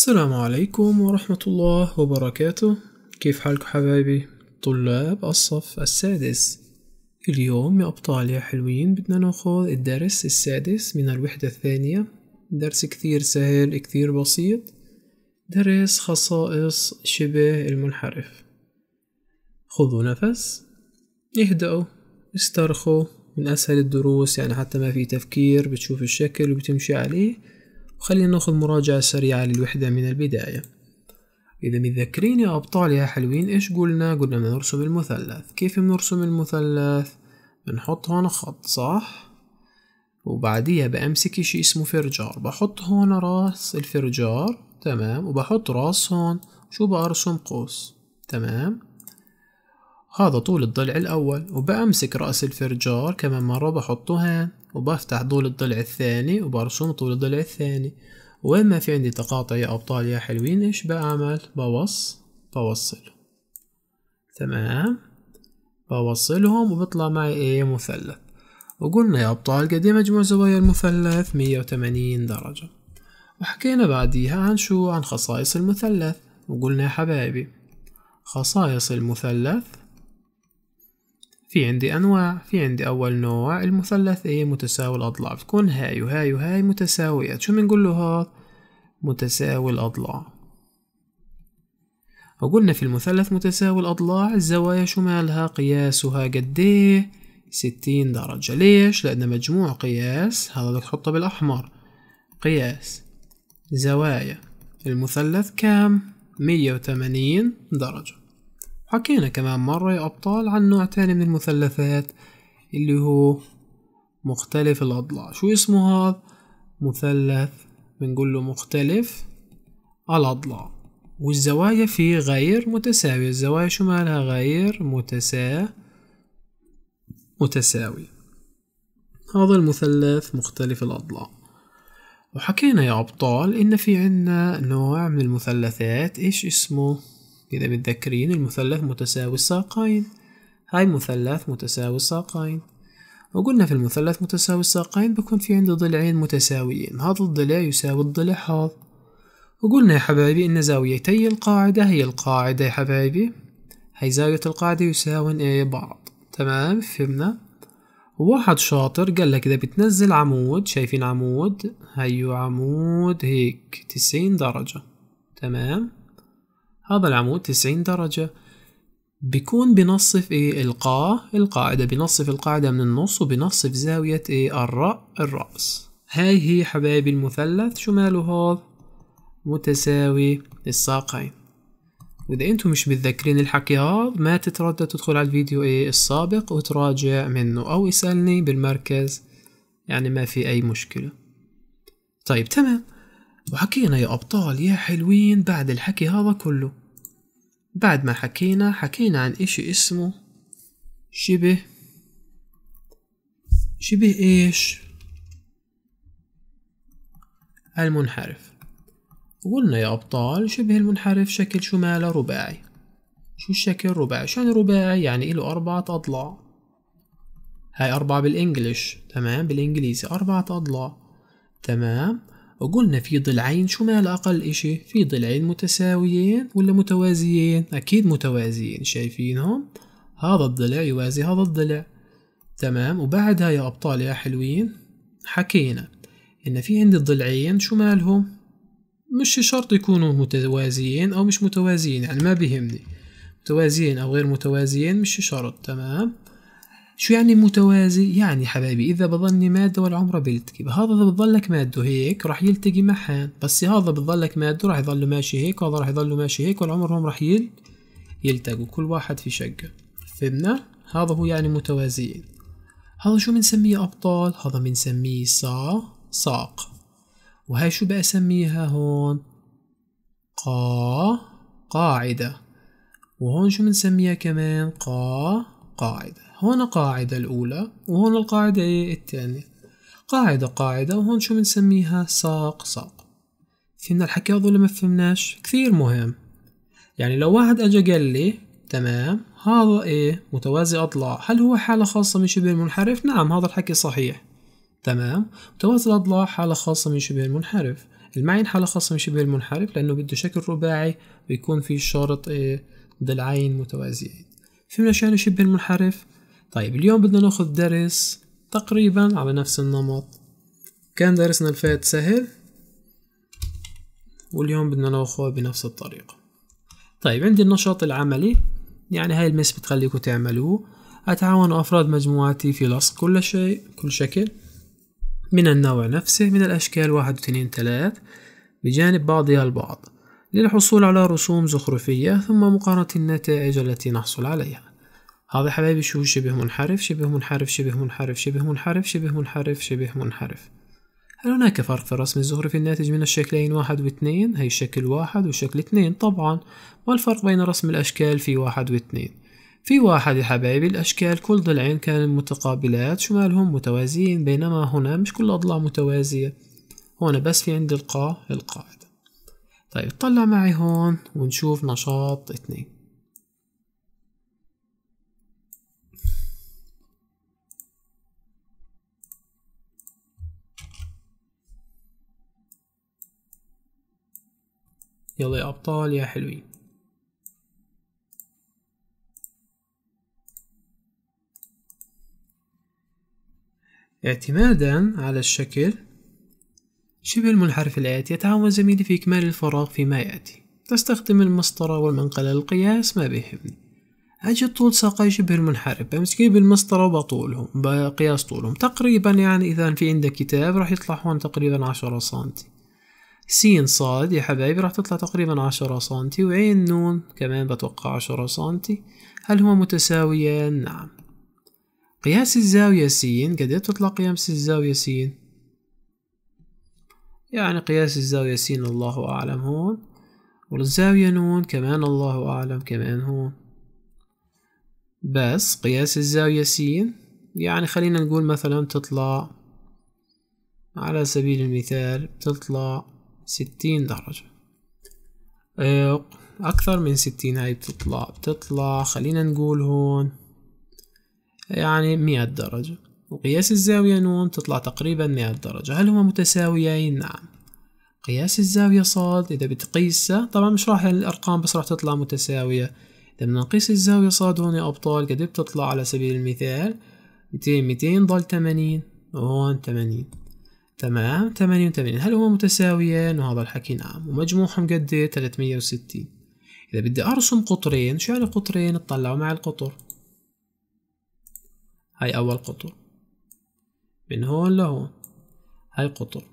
السلام عليكم ورحمة الله وبركاته كيف حالكم حبايبي طلاب الصف السادس اليوم يا أبطال يا حلوين بدنا ناخذ الدرس السادس من الوحدة الثانية درس كثير سهل كثير بسيط درس خصائص شبه المنحرف خذوا نفس اهدأوا استرخوا من أسهل الدروس يعني حتى ما في تفكير بتشوف الشكل وبتمشي عليه خلينا ناخد مراجعة سريعة للوحدة من البداية إذا متذكرين يا أبطال يا حلوين إيش قلنا؟ قلنا بنرسم المثلث كيف بنرسم المثلث؟ بنحط هون خط صح؟ وبعديها بأمسك إشي اسمه فرجار بحط هون راس الفرجار تمام وبحط راس هون شو بأرسم قوس تمام هذا طول الضلع الأول وبأمسك رأس الفرجار كمان مرة بحطه هان وبفتح طول الضلع الثاني وبرسم طول الضلع الثاني وين ما في عندي تقاطع يا أبطال يا حلوين إيش بعمل بوص بوصل تمام بوصلهم وبطلع معي إيه مثلث وقلنا يا أبطال قد إيه مجموع زوايا المثلث مية وتمانين درجة وحكينا بعديها عن شو عن خصائص المثلث وقلنا يا حبايبي خصائص المثلث في عندي أنواع في عندي أول نوع المثلث إيه متساوي الأضلاع بتكون هاي وهاي وهاي متساويات شو بنقول له هاد متساوي الأضلاع وقلنا في المثلث متساوي الأضلاع الزوايا شو مالها قياسها قديه ستين درجة ليش؟ لأن مجموع قياس هذا بدك تحطه بالأحمر قياس زوايا المثلث كام؟ مية وتمانين درجة حكينا كمان مرة يا أبطال عن نوع تاني من المثلثات اللي هو مختلف الأضلاع شو اسمه هذا؟ مثلث بنقول له مختلف الأضلاع والزوايا فيه غير متساوية الزوايا شو مالها غير متسا متساوية هذا المثلث مختلف الأضلاع وحكينا يا أبطال إن في عنا نوع من المثلثات إيش اسمه كده بتذكرين المثلث متساوي الساقين هاي مثلث متساوي الساقين وقلنا في المثلث متساوي الساقين بكون في عندي ضلعين متساويين هذا الضلع يساوي الضلع هذا وقلنا يا حبايبي إن زاويتي القاعدة هي القاعدة يا حبايبي هاي زاوية القاعدة يساوين إيه بعض تمام فهمنا واحد شاطر قال لك إذا بتنزل عمود شايفين عمود هيو عمود هيك تسعين درجة تمام هذا العمود 90 درجة بيكون بنصف إيه القاع القاعدة بنصف القاعدة من النص وبنصف زاوية إيه الرأ الرأس هاي هي حبايبي المثلث شو ماله هذا متساوي الساقين وإذا أنتم مش متذكرين الحكي هذا ما تتردد تدخل على الفيديو إيه السابق وتراجع منه أو اسألني بالمركز يعني ما في أي مشكلة طيب تمام وحكينا يا أبطال يا حلوين بعد الحكي هذا كله بعد ما حكينا حكينا عن اشي اسمه شبه شبه ايش المنحرف قلنا يا أبطال شبه المنحرف شكل شو ماله رباعي شو الشكل رباعي شان رباعي يعني له أربعة أضلاع هاي أربعة بالإنجليش تمام بالإنجليزي أربعة أضلاع تمام وقلنا في ضلعين شو مال أقل إشي في ضلعين متساويين ولا متوازيين أكيد متوازيين شايفينهم هذا الضلع يوازي هذا الضلع تمام وبعدها يا أبطال يا حلوين حكينا إن في عندي الضلعين شو مالهم مش شرط يكونوا متوازيين أو مش متوازيين يعني ما بيهمني متوازيين أو غير متوازيين مش شرط تمام شو يعني متوازي؟ يعني حبايبي إذا بظلني مادة والعمرة بيلتقي هذا إذا بظلك مادة هيك راح يلتقي معها بس هذا بظلك مادة راح يظله ماشي هيك وهذا راح يظله ماشي هيك والعمر هم راح يل يلتقوا كل واحد في شقة فهمنا؟ هذا هو يعني متوازيين هذا شو بنسميه أبطال؟ هذا بنسميه سا ساق وهي شو بسميها هون؟ قا قاعدة وهون شو بنسميها كمان؟ قا قاعدة هون قاعدة الأولى وهون القاعدة الثانية قاعدة قاعدة وهون شو بنسميها ساق ساق فهمنا الحكي هذا ولا ما فهمناش كثير مهم يعني لو واحد اجا قال لي تمام هذا ايه متوازي اضلاع هل هو حالة خاصة من شبه المنحرف نعم هذا الحكي صحيح تمام متوازي الاضلاع حالة خاصة من شبه المنحرف المعين حالة خاصة من شبه المنحرف لأنه بده شكل رباعي ويكون في شرط إيه ضلعين متوازيين فهمنا شو يعني شبه المنحرف طيب اليوم بدنا ناخذ درس تقريبا على نفس النمط كان درسنا الفات سهل واليوم بدنا ناخذه بنفس الطريقة طيب عندي النشاط العملي يعني هاي المس بتخليكم تعملوه أتعاون أفراد مجموعتي في لصق كل شيء كل شكل من النوع نفسه من الأشكال واحد واثنين ثلاث بجانب بعضها البعض للحصول على رسوم زخرفية ثم مقارنة النتائج التي نحصل عليها هذا حبايبي شو شبه منحرف شبه منحرف شبه منحرف شبه منحرف شبه منحرف شبه منحرف هل هناك فرق في الرسم الزخرفي الناتج من الشكلين واحد واثنين هي شكل واحد وشكل اثنين طبعا ما الفرق بين رسم الأشكال في واحد واثنين في واحد يا حبايبي الأشكال كل ضلعين كانوا متقابلات شمالهم متوازيين بينما هنا مش كل الأضلاع متوازية هنا بس في عند القاع القاعدة طيب طلع معي هون ونشوف نشاط اثنين يلا يا أبطال يا حلوين اعتمادا على الشكل شبه المنحرف الآتي يتعاون زميلي في إكمال الفراغ فيما يأتي تستخدم المسطرة والمنقلة للقياس ما بيهمني أجد طول ساقي شبه المنحرف بمسكيه بالمسطرة وبطولهم بقياس طولهم تقريبا يعني إذا في عندك كتاب راح يطلع هون تقريبا عشرة سنتي سين صاد يا حبايبي راح تطلع تقريبا عشرة سنتي وعين نون كمان بتوقع عشرة سنتي هل هما متساويان؟ نعم قياس الزاوية سين قد إيه تطلع قياس الزاوية سين؟ يعني قياس الزاوية سين الله أعلم هون والزاوية نون كمان الله أعلم كمان هون بس قياس الزاوية سين يعني خلينا نقول مثلا تطلع على سبيل المثال بتطلع ستين درجة إيه، أكثر من ستين هاي بتطلع بتطلع خلينا نقول هون يعني مئة درجة وقياس الزاوية نون بتطلع تقريبا مئة درجة هل هما متساويين؟ نعم قياس الزاوية صاد إذا بتقيسها طبعا مش راح الأرقام بس راح تطلع متساوية إذا بدنا نقيس الزاوية صاد هون يا أبطال قد إيه بتطلع على سبيل المثال ميتين ميتين ضل تمانين هون تمانين تمام 88 هل هما متساويان وهذا الحكي نعم ومجموعهم قد ايه 360 إذا بدي أرسم قطرين شو يعني قطرين اطلعوا مع القطر هاي أول قطر من هون لهون هاي قطر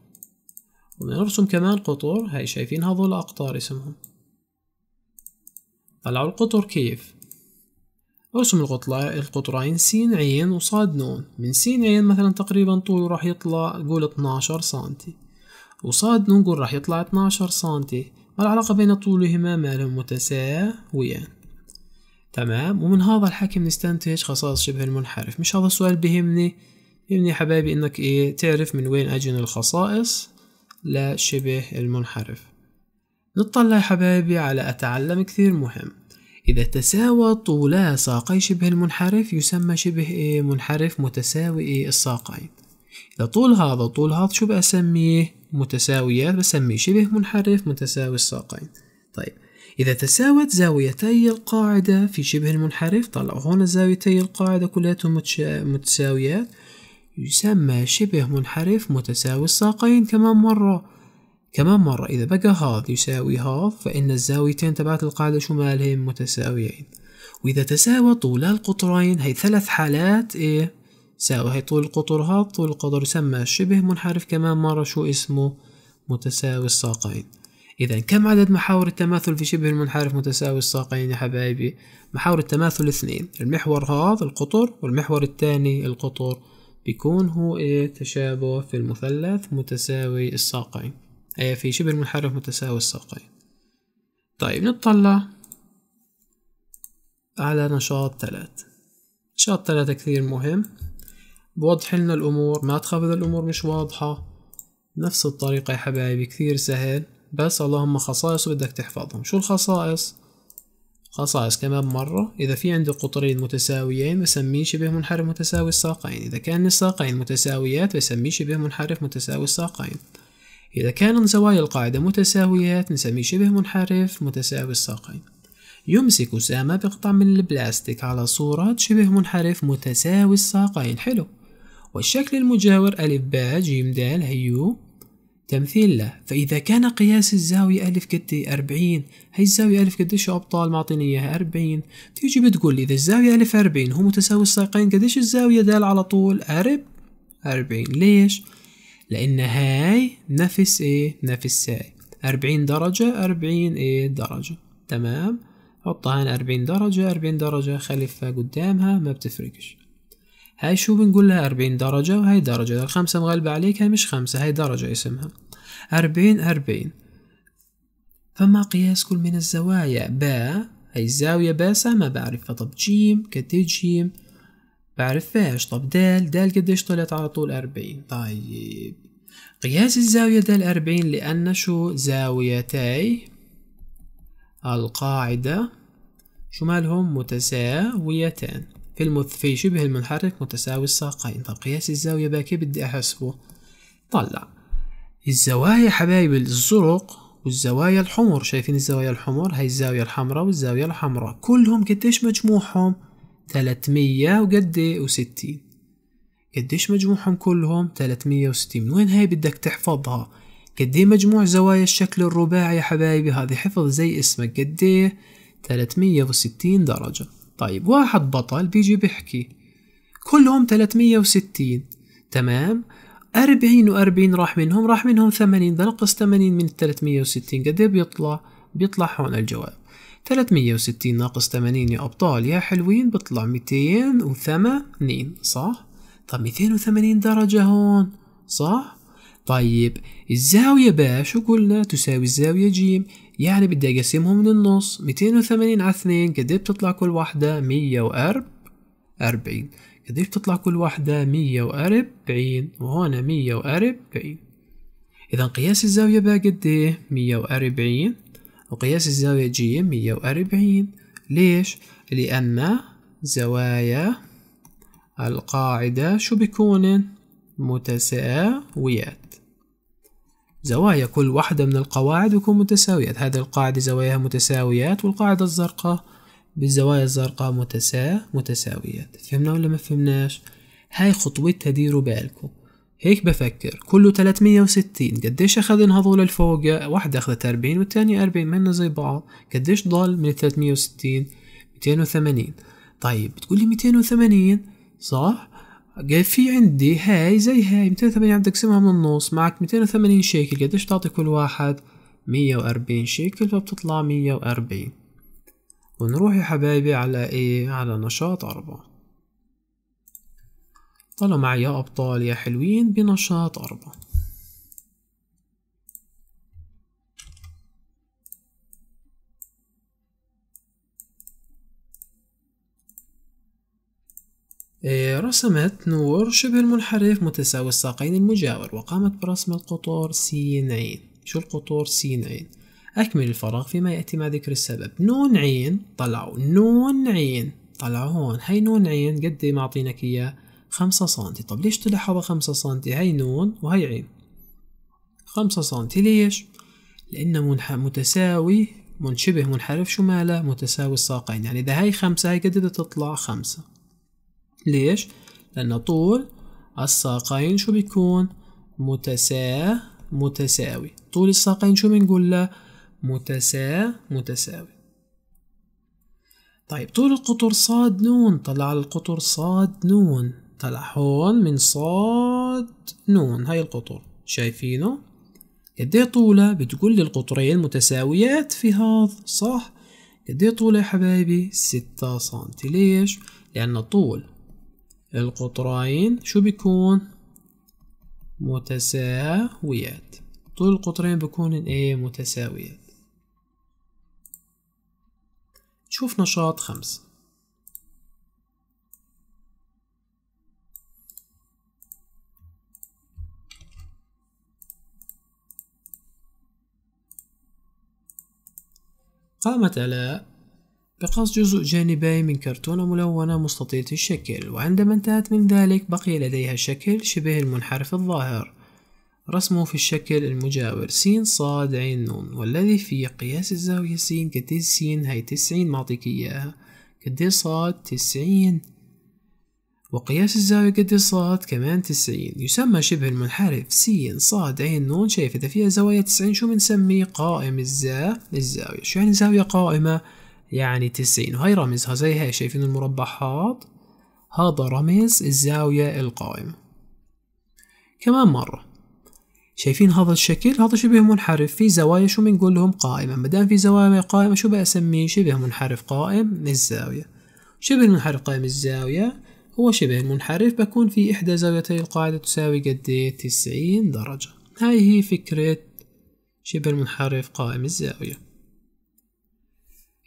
وبنرسم كمان قطر هاي شايفين هذول أقطار اسمهم طلعوا القطر كيف ارسم القطرين س عين وصاد نون من س عين مثلا تقريبا طوله راح يطلع قول 12 سنتي وصاد نون قول راح يطلع 12 سنتي ما العلاقة بين طولهما ما لهم متساويان تمام ومن هذا الحكي بنستنتج خصائص شبه المنحرف مش هذا السؤال بهمني يهمني حبايبي انك ايه تعرف من وين اجن الخصائص لشبه المنحرف نطلع يا حبايبي على اتعلم كثير مهم إذا تساوى طولا ساقي شبه المنحرف يسمى شبه منحرف متساوي الساقين إذا طول هذا وطول هذا شو بسميه متساويات بسميه شبه منحرف متساوي الساقين طيب إذا تساوت زاويتي القاعدة في شبه المنحرف طلعوا هون زاويتي القاعدة كلياتهم متساويات يسمى شبه منحرف متساوي الساقين كمان مرة كمان مرة إذا بقى هذا يساوي هذا فإن الزاويتين تبعت القاعدة شو مالهم متساويين وإذا تساوى طول القطرين هي ثلاث حالات إيه ساوى هي طول القطر هذا طول القطر يسمى شبه منحرف كمان مرة شو اسمه متساوي الساقين إذا كم عدد محاور التماثل في شبه المنحرف متساوي الساقين يا حبايبي محاور التماثل اثنين المحور هذا القطر والمحور الثاني القطر بيكون هو إيه تشابه في المثلث متساوي الساقين إيه، في شبه المنحرف متساوي الساقين طيب نطلع على نشاط ثلاث نشاط ثلاثة كثير مهم بوضح لنا الأمور ما تخاف إذا الأمور مش واضحة نفس الطريقة يا حبايبي كثير سهل بس اللهم خصائص بدك تحفظهم شو الخصائص؟ خصائص كمان مرة إذا في عندي قطرين متساويين بسميه شبه منحرف متساوي الساقين إذا كان الساقين متساويات بسميه شبه منحرف متساوي الساقين إذا كانت زوايا القاعدة متساويات نسميه شبه منحرف متساوي الساقين يمسك سامة بقطع من البلاستيك على صورة شبه منحرف متساوي الساقين حلو والشكل المجاور ألف باء جيم دال هيو تمثيل له فإذا كان قياس الزاوية ألف قد أربعين هي الزاوية ألف قديش يا أبطال معطيني إياها أربعين تيجي بتقول إذا الزاوية ألف أربعين هو متساوي الساقين قديش الزاوية دال على طول أرب أربعين ليش؟ لأن هاي نفس إيه نفس هاي أربعين درجة أربعين إيه درجة تمام حطها هنا أربعين درجة أربعين درجة خلفها قدامها ما بتفرقش هاي شو بنقول لها أربعين درجة وهاي درجة الخمسة مغلبة عليك هاي مش خمسة هاي درجة اسمها أربعين أربعين فما قياس كل من الزوايا باء هاي الزاوية باسة ما بعرفها طب جيم كتير جيم بعرف ايش طب دال دال قديش طلعت على طول أربعين طيب قياس الزاوية دال أربعين لأن شو زاويتي القاعدة شو مالهم متساويتان في المث في شبه المنحرك متساوي الساقين طب قياس الزاوية باكي بدي أحسبه طلع الزوايا حبايب الزرق والزوايا الحمر شايفين الزوايا الحمر هاي الزاوية الحمراء والزاوية الحمراء كلهم قديش مجموعهم ثلاثمية وقد ايه وستين قديش مجموعهم كلهم ثلاثمية وستين من وين هاي بدك تحفظها قدي مجموع زوايا الشكل الرباعي يا حبايبي هذه حفظ زي اسمك قدي ثلاثمية وستين درجة طيب واحد بطل بيجي بيحكي كلهم ثلاثمية وستين تمام أربعين وأربعين راح منهم راح منهم ثمانين ده نقص ثمانين من الثلاثمية وستين قدي إيه بيطلع بيطلع هون الجواب 360 ناقص 80 يا أبطال يا حلوين بطلع 280 صح؟ طب 280 درجة هون صح؟ طيب الزاوية ب شو قلنا تساوي الزاوية ج يعني بدي أقسمهم من النص 280 على 2 قد إيه بتطلع كل واحدة 140 قد إيه بتطلع كل واحدة 140 وهون 140 إذا قياس الزاوية ب قد إيه 140 وقياس الزاوية جي مية وأربعين ليش؟ لأن زوايا القاعدة شو بيكونن؟ متساويات زوايا كل واحدة من القواعد بيكون متساويات هذه القاعدة زواياها متساويات والقاعدة الزرقاء بالزوايا الزرقاء متسا متساويات فهمنا ولا ما فهمناش؟ هاي خطوتها ديروا بالكم هيك بفكر كله 360 قديش اخذن هذول الفوق واحد اخذت 40 والتاني 40 منه زي بعض قديش ضل من 360 280 طيب بتقولي 280 صح قال في عندي هاي زي هاي 280 عم تقسمها من النص معك 280 شيكل قديش تعطي كل واحد 140 شيكل فبتطلع 140 ونروح يا حبايبي على ايه على نشاط أربعة طلعوا معي يا أبطال يا حلوين بنشاط أربعة إيه، رسمت نور شبه المنحرف متساوي الساقين المجاور وقامت برسم القطر س عين شو القطر س عين أكمل الفراغ فيما يأتي مع ذكر السبب نون عين طلعوا نون عين طلعوا هون هي نون عين قد معطينك إياه خمسة سنتي طب ليش طلع خمسة سنتي هي نون وهي عين خمسة سنتي ليش لأنه منح... متساوي منشبه منحرف شو ماله متساوي الساقين يعني إذا هاي خمسة هاي قد تطلع خمسة ليش لأن طول الساقين شو بيكون متسا متساوي طول الساقين شو بنقول له متسا متساوي طيب طول القطر صاد نون طلع القطر صاد نون طلع هون من صاد نون هاي القطر شايفينه قديه طوله بتقول لي القطرين متساويات في هذا صح قديه طوله يا حبايبي ستة سنتي ليش لأن طول القطرين شو بيكون متساويات طول القطرين بيكون ايه متساويات شوف نشاط خمسة قامت ألاء بقص جزء جانبي من كرتونة ملونة مستطيلة الشكل وعندما انتهت من ذلك بقي لديها شكل شبه المنحرف الظاهر رسمه في الشكل المجاور س ص ع ن والذي في قياس الزاوية س قديش س هاي تسعين معطيك إياها قديش صاد تسعين وقياس الزاوية قد الصاد كمان تسعين يسمى شبه المنحرف س صاد عين نون شايف إذا فيها زوايا تسعين شو بنسميه قائم الزا الزاوية شو يعني زاوية قائمة يعني تسعين وهي رمزها زي هاي شايفين المربع حاط هذا رمز الزاوية القائمة كمان مرة شايفين هذا الشكل هذا شبه منحرف في زوايا شو بنقول لهم قائمة ما دام في زوايا قائمة شو بسميه شبه منحرف قائم الزاوية شبه منحرف قائم الزاوية هو شبه المنحرف بكون في إحدى زاويتي القاعدة تساوي قد إيه؟ تسعين درجة هاي هي فكرة شبه المنحرف قائم الزاوية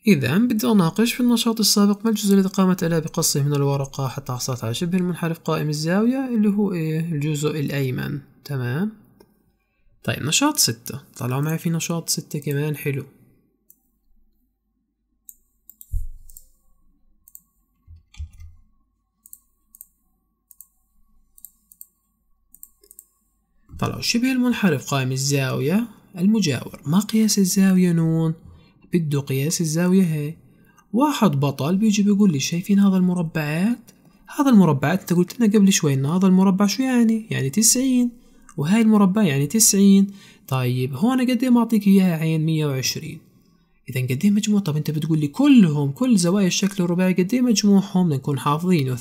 إذا بدي أناقش في النشاط السابق ما الجزء الذي قامت عليه بقصه من الورقة حتى حصلت على شبه المنحرف قائم الزاوية اللي هو إيه الجزء الأيمن تمام طيب نشاط ستة طلعوا معي في نشاط ستة كمان حلو طلع شبه المنحرف قائم الزاوية المجاور ما قياس الزاوية نون بده قياس الزاوية هي واحد بطل بيجي بيقول لي شايفين هذا المربعات هذا المربعات انت قلت لنا قبل شوي ان هذا المربع شو يعني يعني تسعين وهاي المربع يعني تسعين طيب هون قد ايه معطيك اياها عين مية وعشرين اذا قد ايه مجموع طب انت بتقول لي كلهم كل زوايا الشكل الرباعي قد ايه مجموعهم نكون حافظينه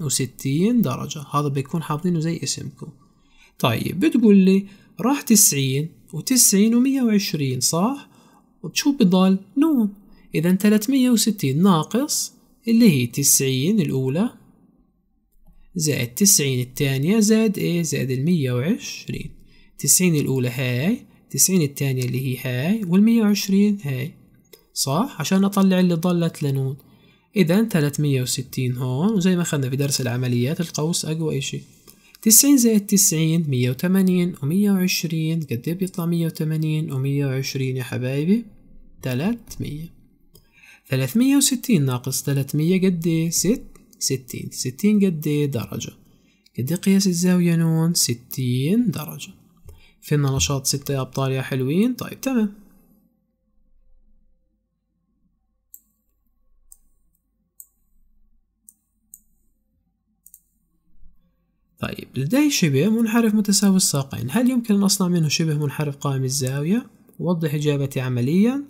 وستين درجة هذا بيكون حافظينه زي اسمكم طيب بتقول لي راح تسعين وتسعين ومية وعشرين صح؟ وشو بضل؟ نون إذا تلتمية وستين ناقص اللي هي تسعين الأولى زائد تسعين الثانية زائد إيه؟ زائد المية وعشرين تسعين الأولى هاي تسعين الثانية اللي هي هاي والمية وعشرين هاي صح؟ عشان أطلع اللي ضلت لنون إذا تلتمية وستين هون وزي ما أخذنا في درس العمليات القوس أقوى إشي 90 زائد 90 180 و120 قد ايه بيطلع 180 و120 يا حبايبي 300 360 ناقص 300 قد ايه 6 60 60 قد ايه درجة قد ايه قياس الزاوية نون 60 درجة فينا نشاط 6 يا أبطال يا حلوين طيب تمام طيب لدي شبه منحرف متساوي الساقين هل يمكن أن أصنع منه شبه منحرف قائم الزاوية؟ وضح إجابتي عمليا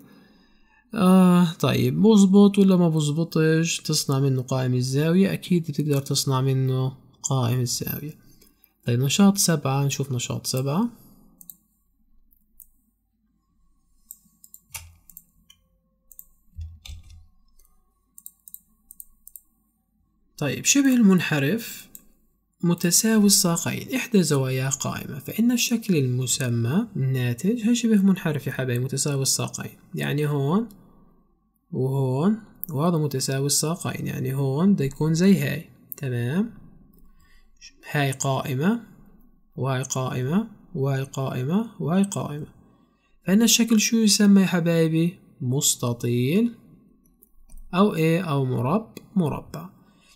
آه طيب بظبط ولا ما بظبطش تصنع منه قائم الزاوية أكيد بتقدر تصنع منه قائم الزاوية طيب نشاط سبعة نشوف نشاط سبعة طيب شبه المنحرف متساوي الساقين إحدى زواياه قائمة فإن الشكل المسمى الناتج هاي شبه منحرف يا حبايبي متساوي الساقين يعني هون وهون وهذا متساوي الساقين يعني هون بده يكون زي هاي تمام هاي قائمة وهاي قائمة وهاي قائمة وهاي قائمة فإن الشكل شو يسمى يا حبايبي مستطيل أو إيه أو مرب مربع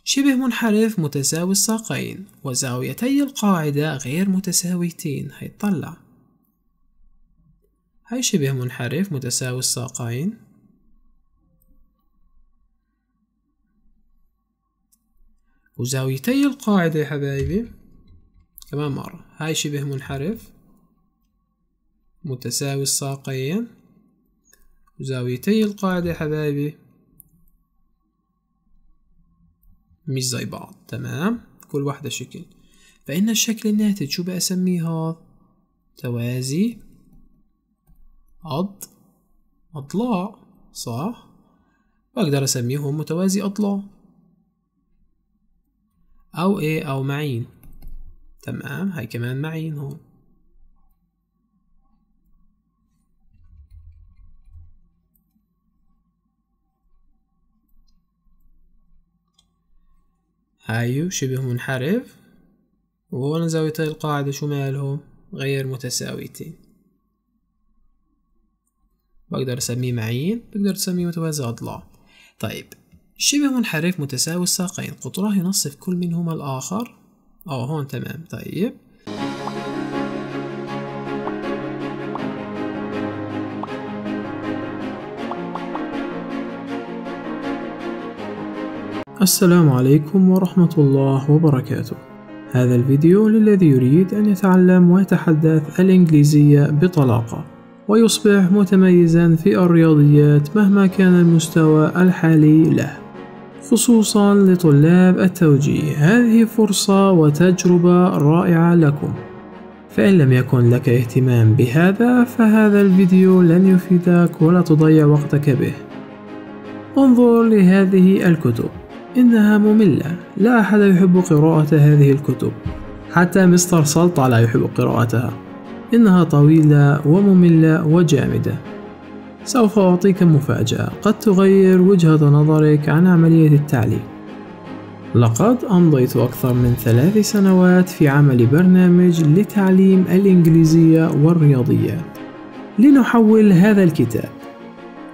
شبه منحرف متساوي الساقين وزاويتي القاعدة غير متساويتين تطلع هاي شبه منحرف متساوي الساقين وزاويتي القاعدة يا حبايبي كمان مرة هاي شبه منحرف متساوي الساقين وزاويتي القاعدة يا حبايبي مش زي بعض تمام كل واحدة شكل فإن الشكل الناتج شو بسميه هذا توازي أض أضلاع صح بقدر أسميهم متوازي أضلاع أو إيه أو معين تمام هاي كمان معين هون أيو شبه منحرف وهون زاويتي القاعدة شو مالهم غير متساويتين بقدر أسميه معين بقدر اسميه متوازي أضلاع طيب شبه منحرف متساوي الساقين قطره ينصف كل منهما الآخر أو هون تمام طيب السلام عليكم ورحمة الله وبركاته هذا الفيديو للذي يريد أن يتعلم ويتحدث الإنجليزية بطلاقة ويصبح متميزا في الرياضيات مهما كان المستوى الحالي له خصوصا لطلاب التوجيه هذه فرصة وتجربة رائعة لكم فإن لم يكن لك اهتمام بهذا فهذا الفيديو لن يفيدك ولا تضيع وقتك به انظر لهذه الكتب إنها مملة لا أحد يحب قراءة هذه الكتب حتى مستر سلطة لا يحب قراءتها إنها طويلة ومملة وجامدة سوف أعطيك مفاجأة قد تغير وجهة نظرك عن عملية التعليم لقد أمضيت أكثر من ثلاث سنوات في عمل برنامج لتعليم الإنجليزية والرياضيات لنحول هذا الكتاب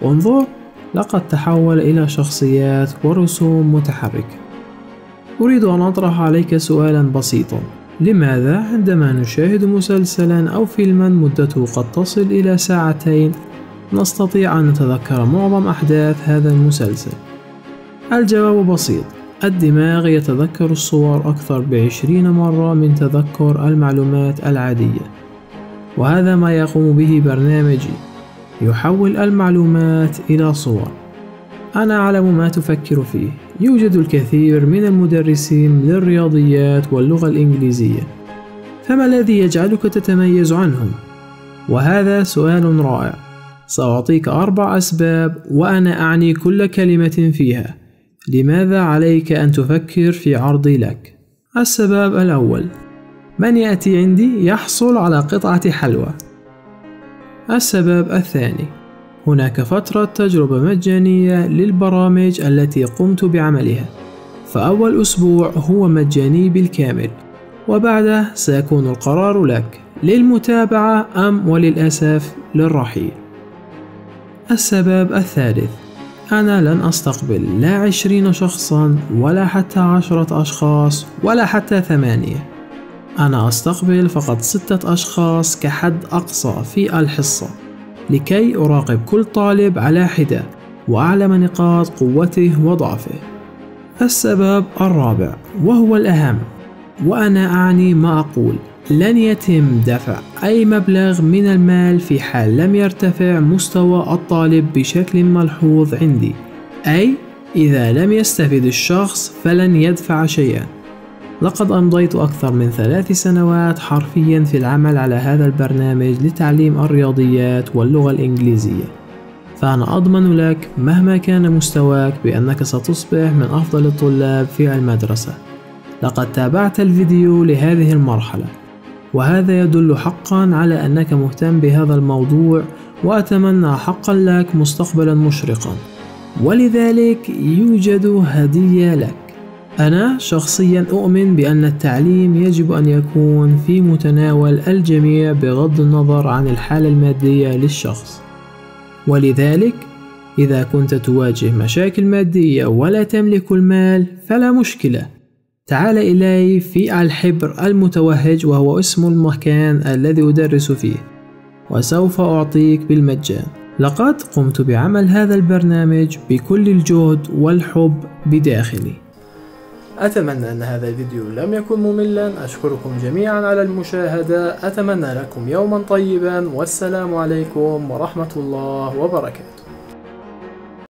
انظر لقد تحول إلى شخصيات ورسوم متحركة أريد أن أطرح عليك سؤالا بسيطا لماذا عندما نشاهد مسلسلا أو فيلما مدته قد تصل إلى ساعتين نستطيع أن نتذكر معظم أحداث هذا المسلسل؟ الجواب بسيط الدماغ يتذكر الصور أكثر بعشرين مرة من تذكر المعلومات العادية وهذا ما يقوم به برنامجي يحول المعلومات إلى صور أنا أعلم ما تفكر فيه يوجد الكثير من المدرسين للرياضيات واللغة الإنجليزية فما الذي يجعلك تتميز عنهم؟ وهذا سؤال رائع سأعطيك أربع أسباب وأنا أعني كل كلمة فيها لماذا عليك أن تفكر في عرضي لك؟ السبب الأول من يأتي عندي يحصل على قطعة حلوى السبب الثاني هناك فترة تجربة مجانية للبرامج التي قمت بعملها فأول أسبوع هو مجاني بالكامل وبعده سيكون القرار لك للمتابعة أم وللأسف للرحيل السبب الثالث أنا لن أستقبل لا عشرين شخصا ولا حتى عشرة أشخاص ولا حتى ثمانية أنا أستقبل فقط ستة أشخاص كحد أقصى في الحصة لكي أراقب كل طالب على حدة وأعلم نقاط قوته وضعفه السبب الرابع وهو الأهم وأنا أعني ما أقول لن يتم دفع أي مبلغ من المال في حال لم يرتفع مستوى الطالب بشكل ملحوظ عندي أي إذا لم يستفد الشخص فلن يدفع شيئا لقد أمضيت أكثر من ثلاث سنوات حرفيا في العمل على هذا البرنامج لتعليم الرياضيات واللغة الإنجليزية فأنا أضمن لك مهما كان مستواك بأنك ستصبح من أفضل الطلاب في المدرسة لقد تابعت الفيديو لهذه المرحلة وهذا يدل حقا على أنك مهتم بهذا الموضوع وأتمنى حقا لك مستقبلا مشرقا ولذلك يوجد هدية لك أنا شخصيا أؤمن بأن التعليم يجب أن يكون في متناول الجميع بغض النظر عن الحالة المادية للشخص ولذلك إذا كنت تواجه مشاكل مادية ولا تملك المال فلا مشكلة تعال إلي في الحبر المتوهج وهو اسم المكان الذي أدرس فيه وسوف أعطيك بالمجان لقد قمت بعمل هذا البرنامج بكل الجهد والحب بداخلي أتمنى أن هذا الفيديو لم يكن مملا أشكركم جميعا على المشاهدة أتمنى لكم يوما طيبا والسلام عليكم ورحمة الله وبركاته